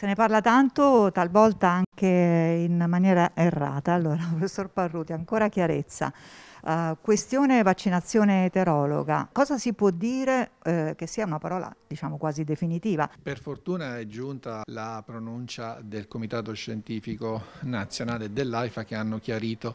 Se ne parla tanto, talvolta anche in maniera errata. Allora, professor Parruti, ancora chiarezza. Uh, questione vaccinazione eterologa, cosa si può dire eh, che sia una parola diciamo quasi definitiva? Per fortuna è giunta la pronuncia del Comitato Scientifico Nazionale dell'AIFA che hanno chiarito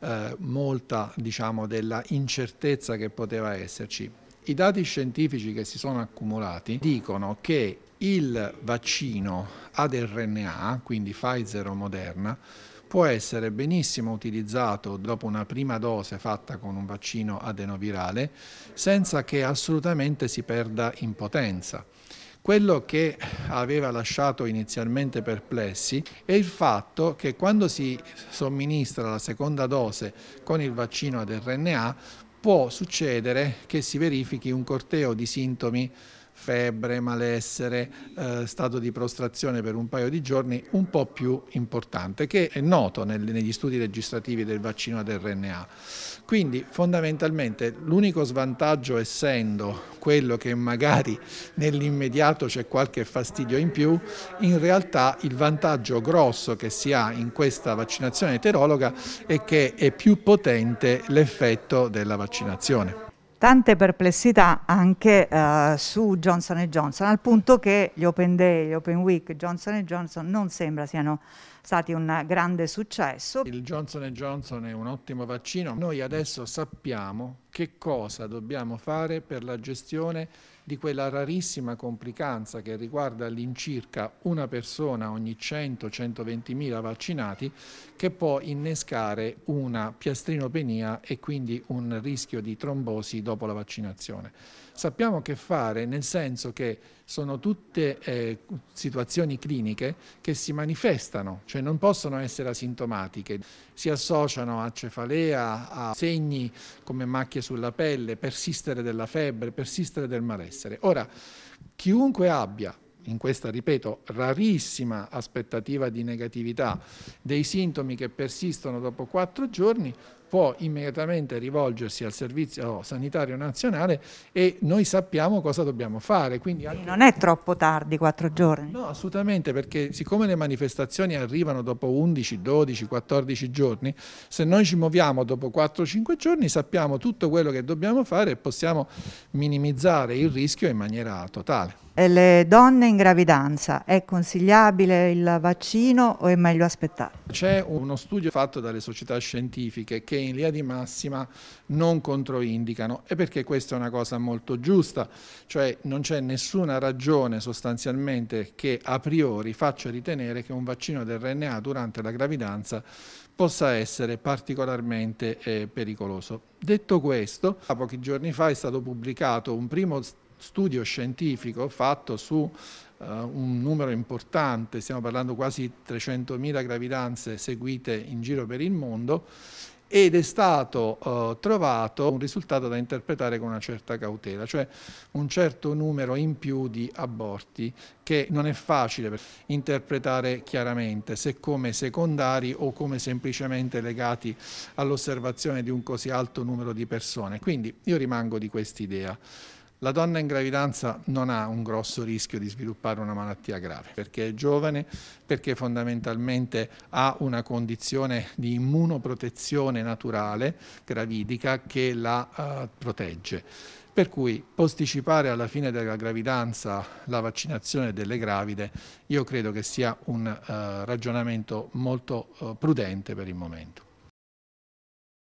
eh, molta diciamo, della incertezza che poteva esserci. I dati scientifici che si sono accumulati dicono che il vaccino ad RNA, quindi Pfizer o Moderna, può essere benissimo utilizzato dopo una prima dose fatta con un vaccino adenovirale senza che assolutamente si perda in potenza. Quello che aveva lasciato inizialmente perplessi è il fatto che quando si somministra la seconda dose con il vaccino ad RNA può succedere che si verifichi un corteo di sintomi febbre, malessere, eh, stato di prostrazione per un paio di giorni un po' più importante che è noto nel, negli studi registrativi del vaccino ad RNA. Quindi fondamentalmente l'unico svantaggio essendo quello che magari nell'immediato c'è qualche fastidio in più, in realtà il vantaggio grosso che si ha in questa vaccinazione eterologa è che è più potente l'effetto della vaccinazione tante perplessità anche eh, su Johnson Johnson, al punto che gli Open Day, gli Open Week, Johnson Johnson non sembra siano stati un grande successo. Il Johnson Johnson è un ottimo vaccino, noi adesso sappiamo che cosa dobbiamo fare per la gestione di quella rarissima complicanza che riguarda all'incirca una persona ogni 100-120 mila vaccinati che può innescare una piastrinopenia e quindi un rischio di trombosi dopo la vaccinazione. Sappiamo che fare nel senso che sono tutte eh, situazioni cliniche che si manifestano, cioè non possono essere asintomatiche, si associano a cefalea, a segni come macchie sulla pelle, persistere della febbre, persistere del malessere. Ora, chiunque abbia in questa, ripeto, rarissima aspettativa di negatività dei sintomi che persistono dopo quattro giorni, può immediatamente rivolgersi al Servizio Sanitario Nazionale e noi sappiamo cosa dobbiamo fare. Quindi anche... Non è troppo tardi, quattro giorni? No, assolutamente, perché siccome le manifestazioni arrivano dopo 11, 12, 14 giorni, se noi ci muoviamo dopo 4-5 giorni sappiamo tutto quello che dobbiamo fare e possiamo minimizzare il rischio in maniera totale. Eh, le donne in gravidanza, è consigliabile il vaccino o è meglio aspettare? C'è uno studio fatto dalle società scientifiche che in linea di massima non controindicano e perché questa è una cosa molto giusta, cioè non c'è nessuna ragione sostanzialmente che a priori faccia ritenere che un vaccino del RNA durante la gravidanza possa essere particolarmente eh, pericoloso. Detto questo, a pochi giorni fa è stato pubblicato un primo studio scientifico fatto su eh, un numero importante, stiamo parlando quasi 300.000 gravidanze seguite in giro per il mondo, ed è stato eh, trovato un risultato da interpretare con una certa cautela, cioè un certo numero in più di aborti che non è facile interpretare chiaramente se come secondari o come semplicemente legati all'osservazione di un così alto numero di persone. Quindi io rimango di quest'idea. La donna in gravidanza non ha un grosso rischio di sviluppare una malattia grave perché è giovane, perché fondamentalmente ha una condizione di immunoprotezione naturale gravidica che la uh, protegge. Per cui posticipare alla fine della gravidanza la vaccinazione delle gravide io credo che sia un uh, ragionamento molto uh, prudente per il momento.